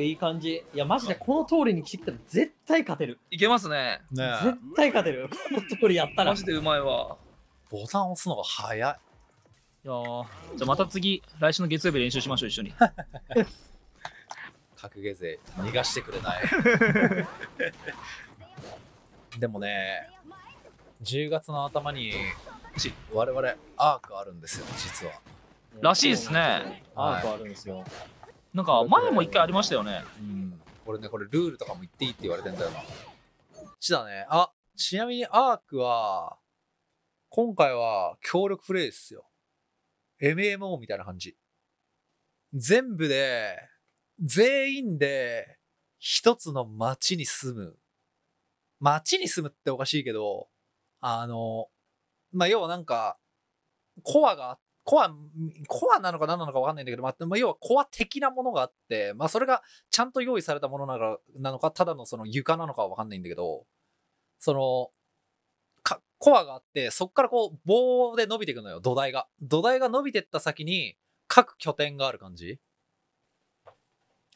いい感じ。いや、マジでこの通りに来てきたら絶対勝てる。いけますね。ね絶対勝てる。この通りやったら。マジでうまいわ。ボタン押すのが早い。いやじゃあまた次、来週の月曜日練習しましょう、一緒に。格ゲー勢、逃がしてくれない。でもね、10月の頭に我々アークあるんですよ、実は。らしいですね。アークあるんですよ。なんか前も一回ありましたよね。うん。俺ね、これルールとかも言っていいって言われてんだよな。ちだね。あ、ちなみにアークは、今回は協力プレイですよ。MMO みたいな感じ。全部で、全員で、一つの町に住む。町に住むっておかしいけど、あの、まあ、要はなんか、コアがあっコア、コアなのか何なのか分かんないんだけど、まあ、要はコア的なものがあって、まあ、それがちゃんと用意されたものなのか、なのかただのその床なのかは分かんないんだけど、その、かコアがあって、そこからこう棒で伸びていくのよ、土台が。土台が伸びてった先に、各拠点がある感じ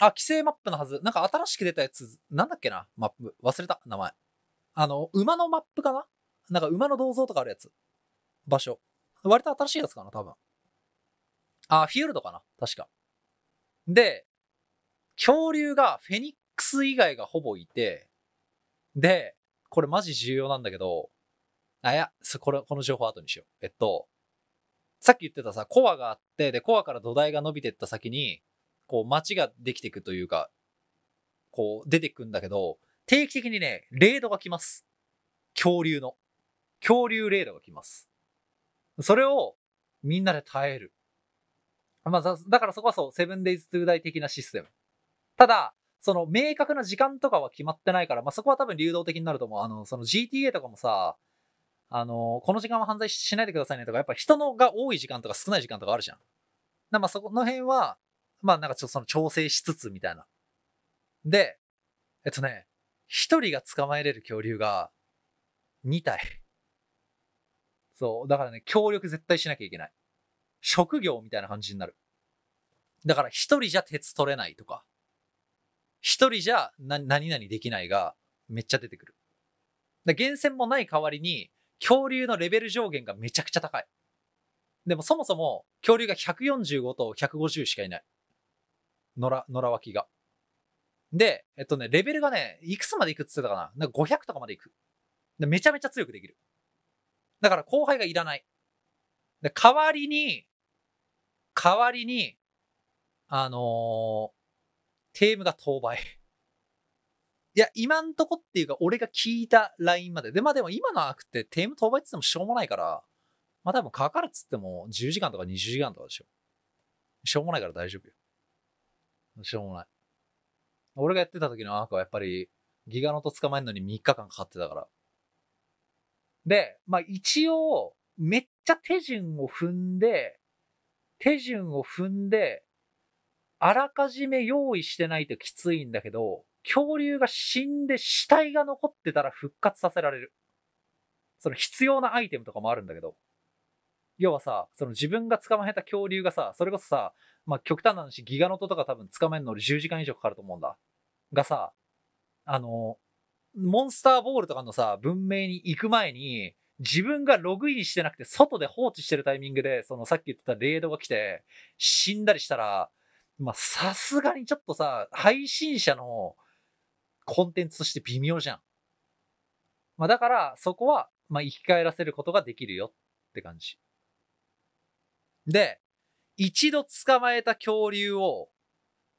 あ、規制マップのはず。なんか新しく出たやつ、なんだっけなマップ。忘れた、名前。あの、馬のマップかななんか馬の銅像とかあるやつ。場所。割と新しいやつかな、多分。あ、フィールドかな、確か。で、恐竜がフェニックス以外がほぼいて、で、これマジ重要なんだけど、あ、いや、これ、この情報後にしよう。えっと、さっき言ってたさ、コアがあって、で、コアから土台が伸びてった先に、こう、街ができていくというか、こう、出てくんだけど、定期的にね、レードが来ます。恐竜の。恐竜レードが来ます。それをみんなで耐える。まあ、だからそこはそう、セブンデイズ・トゥーダイ的なシステム。ただ、その明確な時間とかは決まってないから、まあ、そこは多分流動的になると思う。あの、その GTA とかもさ、あの、この時間は犯罪しないでくださいねとか、やっぱ人のが多い時間とか少ない時間とかあるじゃん。だまあそこの辺は、まあなんかちょっとその調整しつつみたいな。で、えっとね、一人が捕まえれる恐竜が2体。そう。だからね、協力絶対しなきゃいけない。職業みたいな感じになる。だから一人じゃ鉄取れないとか、一人じゃ何々できないがめっちゃ出てくる。で、源泉もない代わりに、恐竜のレベル上限がめちゃくちゃ高い。でもそもそも恐竜が145と150しかいない。野良、野良脇が。で、えっとね、レベルがね、いくつまでいくっつってたかななんか500とかまでいく。めちゃめちゃ強くできる。だから後輩がいらない。で、代わりに、代わりに、あのー、テームが当倍。いや、今んとこっていうか、俺が聞いたラインまで。で、まあでも今のアークってテーム当倍って言ってもしょうもないから、まあ多分かかるっつっても10時間とか20時間とかでしょ。しょうもないから大丈夫よ。しょうもない。俺がやってた時のアークはやっぱり、ギガノト捕まえるのに3日間かかってたから。で、まあ一応、めっちゃ手順を踏んで、手順を踏んで、あらかじめ用意してないときついんだけど、恐竜が死んで死体が残ってたら復活させられる。その必要なアイテムとかもあるんだけど。要はさ、その自分が捕まえた恐竜がさ、それこそさ、まあ、極端な話、ギガノトとか多分捕まえるの俺10時間以上かかると思うんだ。がさ、あの、モンスターボールとかのさ、文明に行く前に、自分がログインしてなくて外で放置してるタイミングで、そのさっき言ってたレードが来て、死んだりしたら、まあさすがにちょっとさ、配信者のコンテンツとして微妙じゃん。まあだからそこは、まあ生き返らせることができるよって感じ。で、一度捕まえた恐竜を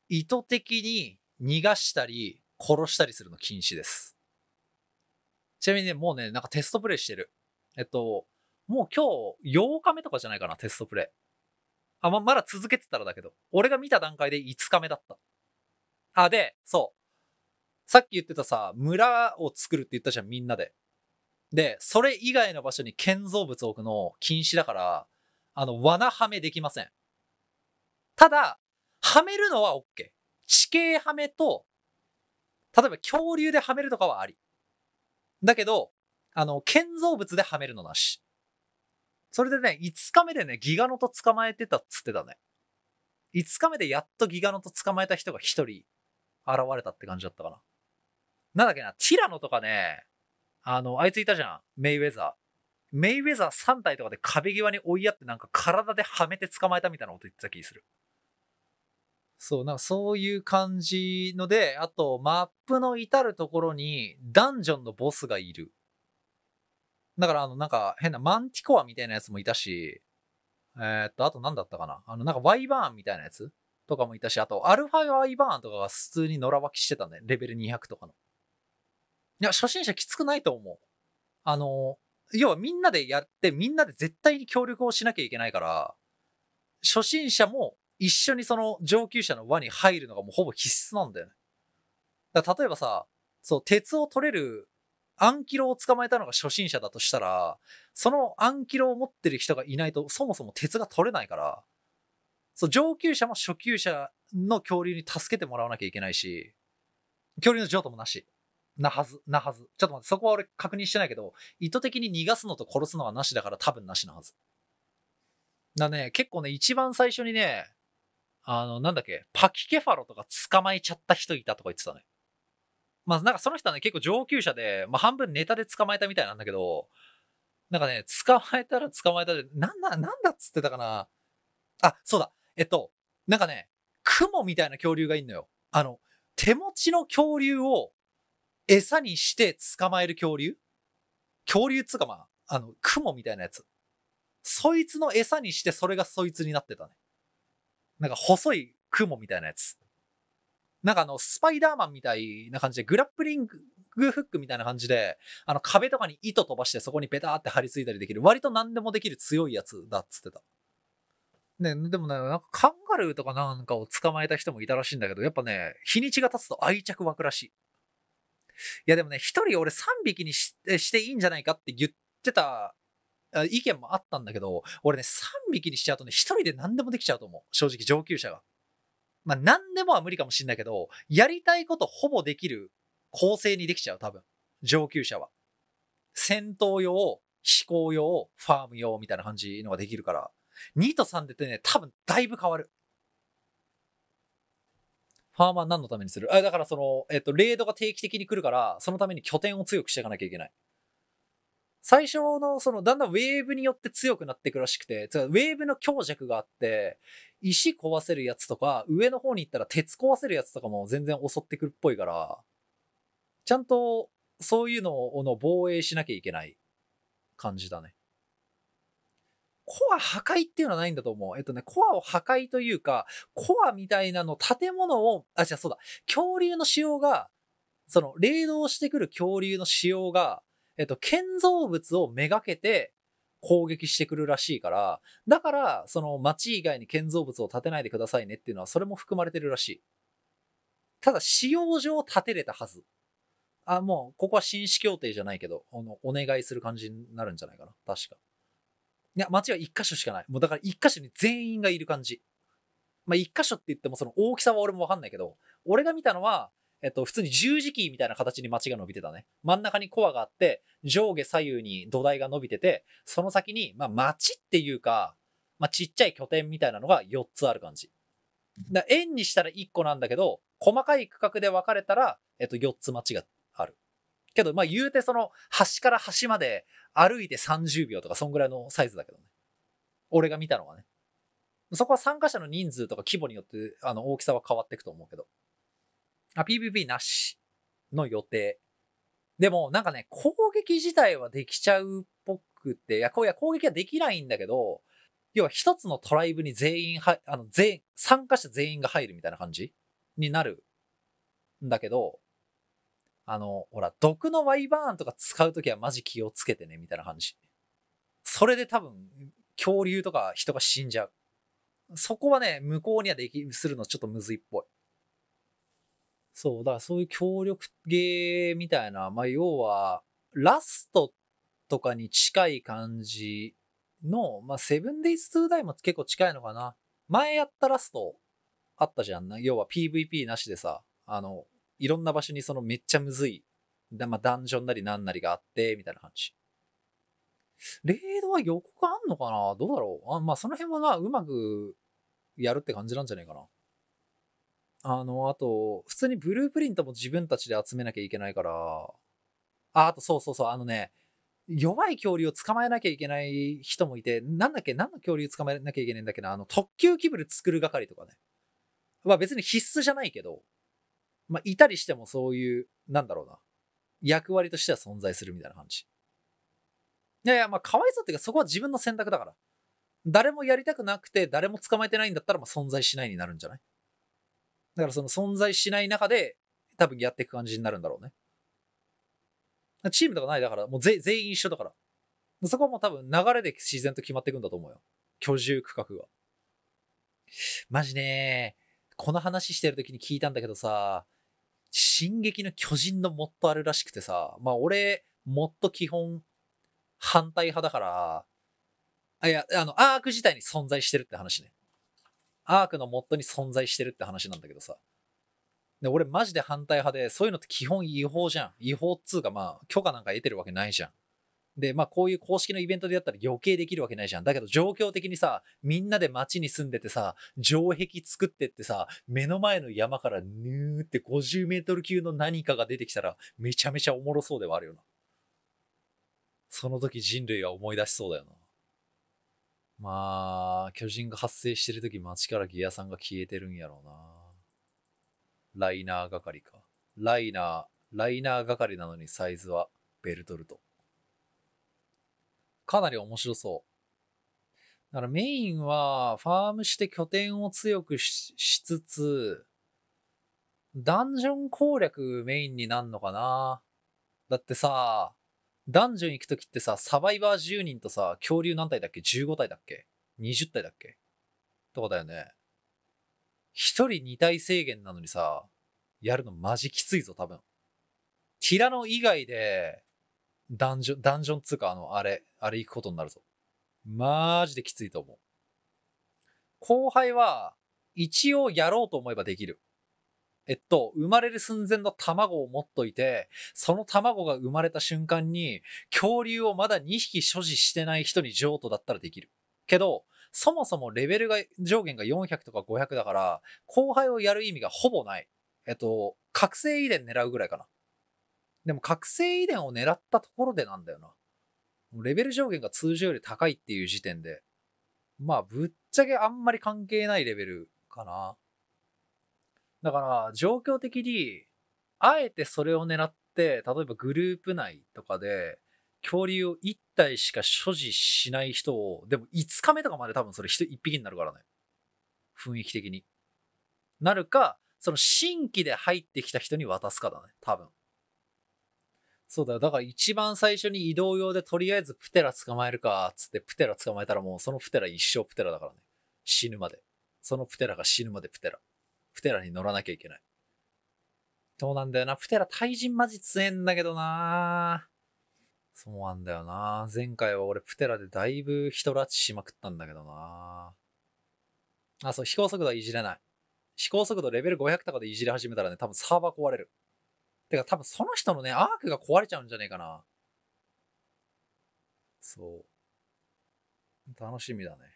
意図的に逃がしたり殺したりするの禁止です。ちなみにね、もうね、なんかテストプレイしてる。えっと、もう今日8日目とかじゃないかな、テストプレイ。あ、ま、まだ続けてたらだけど。俺が見た段階で5日目だった。あ、で、そう。さっき言ってたさ、村を作るって言ったじゃん、みんなで。で、それ以外の場所に建造物を置くの禁止だから、あの、罠はめできません。ただ、はめるのは OK。地形はめと、例えば恐竜ではめるとかはあり。だけど、あの、建造物ではめるのなし。それでね、5日目でね、ギガノト捕まえてたっつってたね。5日目でやっとギガノト捕まえた人が1人現れたって感じだったかな。なんだっけな、ティラノとかね、あの、あいついたじゃん。メイウェザー。メイウェザー3体とかで壁際に追いやってなんか体ではめて捕まえたみたいなこと言ってた気する。そう、なんかそういう感じので、あと、マップの至るところにダンジョンのボスがいる。だから、あの、なんか変なマンティコアみたいなやつもいたし、えー、っと、あと何だったかなあの、なんかワイバーンみたいなやつとかもいたし、あと、アルファワイバーンとかが普通に野良脇きしてたね。レベル200とかの。いや、初心者きつくないと思う。あの、要はみんなでやって、みんなで絶対に協力をしなきゃいけないから、初心者も一緒にその上級者の輪に入るのがもうほぼ必須なんだよね。だ例えばさ、そう、鉄を取れるアンキロを捕まえたのが初心者だとしたら、そのアンキロを持ってる人がいないとそもそも鉄が取れないから、そう、上級者も初級者の恐竜に助けてもらわなきゃいけないし、恐竜の譲渡もなし。なはず、なはず。ちょっと待って、そこは俺確認してないけど、意図的に逃がすのと殺すのはなしだから多分なしなはず。だね、結構ね、一番最初にね、あの、なんだっけ、パキケファロとか捕まえちゃった人いたとか言ってたね。まあ、なんかその人はね、結構上級者で、まあ、半分ネタで捕まえたみたいなんだけど、なんかね、捕まえたら捕まえたで、なんだ、なんだっつってたかな。あ、そうだ。えっと、なんかね、クモみたいな恐竜がいんのよ。あの、手持ちの恐竜を餌にして捕まえる恐竜恐竜っつうかまあ、あの、モみたいなやつ。そいつの餌にしてそれがそいつになってたね。なんか細い雲みたいなやつ。なんかあの、スパイダーマンみたいな感じで、グラップリングフックみたいな感じで、あの壁とかに糸飛ばしてそこにペターって張り付いたりできる、割と何でもできる強いやつだっつってた。ね、でもね、なんかカンガルーとかなんかを捕まえた人もいたらしいんだけど、やっぱね、日にちが経つと愛着湧くらしい。いやでもね、一人俺3匹にしていいんじゃないかって言ってた意見もあったんだけど、俺ね、3匹にしちゃうとね、1人で何でもできちゃうと思う。正直、上級者が。まあ、何でもは無理かもしんないけど、やりたいことほぼできる構成にできちゃう、多分。上級者は。戦闘用、飛行用、ファーム用みたいな感じのができるから。2と3でてね、多分だいぶ変わる。ファーマー何のためにするあ、だからその、えっと、レードが定期的に来るから、そのために拠点を強くしていかなきゃいけない。最初のそのだんだんウェーブによって強くなっていくらしくて、ウェーブの強弱があって、石壊せるやつとか、上の方に行ったら鉄壊せるやつとかも全然襲ってくるっぽいから、ちゃんとそういうのをの防衛しなきゃいけない感じだね。コア破壊っていうのはないんだと思う。えっとね、コアを破壊というか、コアみたいなの建物を、あ、じゃそうだ、恐竜の仕様が、その、冷凍してくる恐竜の仕様が、えっと、建造物をめがけて攻撃してくるらしいから、だから、その町以外に建造物を建てないでくださいねっていうのは、それも含まれてるらしい。ただ、使用上建てれたはず。あ、もう、ここは紳士協定じゃないけど、あの、お願いする感じになるんじゃないかな。確か。いや、町は一箇所しかない。もうだから一箇所に全員がいる感じ。まあ、一箇所って言ってもその大きさは俺もわかんないけど、俺が見たのは、えっと、普通に十字キーみたいな形に街が伸びてたね。真ん中にコアがあって、上下左右に土台が伸びてて、その先に、まあ、街っていうか、まあ、ちっちゃい拠点みたいなのが4つある感じ。だ円にしたら1個なんだけど、細かい区画で分かれたら、えっと、4つ街がある。けど、まあ、言うてその、端から端まで歩いて30秒とか、そんぐらいのサイズだけどね。俺が見たのはね。そこは参加者の人数とか規模によって、あの、大きさは変わっていくと思うけど。あ、PVP なしの予定。でも、なんかね、攻撃自体はできちゃうっぽくて、いや、こういや攻撃はできないんだけど、要は一つのトライブに全員は、あの、全、参加者全員が入るみたいな感じになるんだけど、あの、ほら、毒のワイバーンとか使うときはマジ気をつけてね、みたいな感じ。それで多分、恐竜とか人が死んじゃう。そこはね、向こうにはでき、するのちょっとむずいっぽい。そう、だからそういう協力芸みたいな、まあ要は、ラストとかに近い感じの、まあセブンデイズ・トゥ・ダイも結構近いのかな。前やったラストあったじゃんな。要は PVP なしでさ、あの、いろんな場所にそのめっちゃむずい、まあ、ダンジョンなりなんなりがあって、みたいな感じ。レードは予告あんのかなどうだろうあまあその辺はまあうまくやるって感じなんじゃないかな。あの、あと、普通にブループリントも自分たちで集めなきゃいけないから、あ、あとそうそうそう、あのね、弱い恐竜を捕まえなきゃいけない人もいて、なんだっけ、何の恐竜捕まえなきゃいけないんだっけな、あの、特急キブル作る係とかね。まあ別に必須じゃないけど、まあいたりしてもそういう、なんだろうな、役割としては存在するみたいな感じ。いやいや、まあかわいそうっていうかそこは自分の選択だから。誰もやりたくなくて、誰も捕まえてないんだったら、まあ存在しないになるんじゃないだからその存在しない中で、多分やっていく感じになるんだろうね。チームとかないだから、もう全員一緒だから。そこはもう多分流れで自然と決まっていくんだと思うよ。居住区画が。マジねこの話してる時に聞いたんだけどさ、進撃の巨人のモットあるらしくてさ、まあ俺、もっと基本、反対派だから、あ、いや、あの、アーク自体に存在してるって話ね。アークのモッドに存在してるって話なんだけどさ。で、俺マジで反対派で、そういうのって基本違法じゃん。違法っつうかまあ、許可なんか得てるわけないじゃん。で、まあこういう公式のイベントでやったら余計できるわけないじゃん。だけど状況的にさ、みんなで街に住んでてさ、城壁作ってってさ、目の前の山からぬーって50メートル級の何かが出てきたら、めちゃめちゃおもろそうではあるよな。その時人類は思い出しそうだよな。まあ、巨人が発生してる時街からギアさんが消えてるんやろうな。ライナー係か。ライナー、ライナー係なのにサイズはベルトルト。かなり面白そう。だからメインはファームして拠点を強くしつつ、ダンジョン攻略メインになんのかなだってさ、ダンジョン行く時ってさ、サバイバー10人とさ、恐竜何体だっけ ?15 体だっけ ?20 体だっけとかだよね。一人2体制限なのにさ、やるのマジきついぞ、多分。ティラノ以外で、ダンジョン、ダンジョンつうか、あの、あれ、あれ行くことになるぞ。マジできついと思う。後輩は、一応やろうと思えばできる。えっと、生まれる寸前の卵を持っといて、その卵が生まれた瞬間に、恐竜をまだ2匹所持してない人に譲渡だったらできる。けど、そもそもレベルが、上限が400とか500だから、後輩をやる意味がほぼない。えっと、覚醒遺伝狙うぐらいかな。でも覚醒遺伝を狙ったところでなんだよな。レベル上限が通常より高いっていう時点で、まあ、ぶっちゃけあんまり関係ないレベルかな。だから状況的にあえてそれを狙って例えばグループ内とかで恐竜を1体しか所持しない人をでも5日目とかまで多分それ 1, 匹になるからね雰囲気的になるかその新規で入ってきた人に渡すかだね多分そうだよ。だから一番最初に移動用でとりあえずプテラ捕まえるか、つってプテラ捕まえたらもうそのプテラ一生プテラだからね。死ぬまで。そのプテラが死ぬまでプテラ。プテラに乗らなきゃいけない。そうなんだよな。プテラ対人マジ強えんだけどなそうなんだよな前回は俺プテラでだいぶ人拉致しまくったんだけどなあ、そう、飛行速度はいじれない。飛行速度レベル500とかでいじり始めたらね、多分サーバー壊れる。てか多分その人のね、アークが壊れちゃうんじゃねえかな。そう。楽しみだね。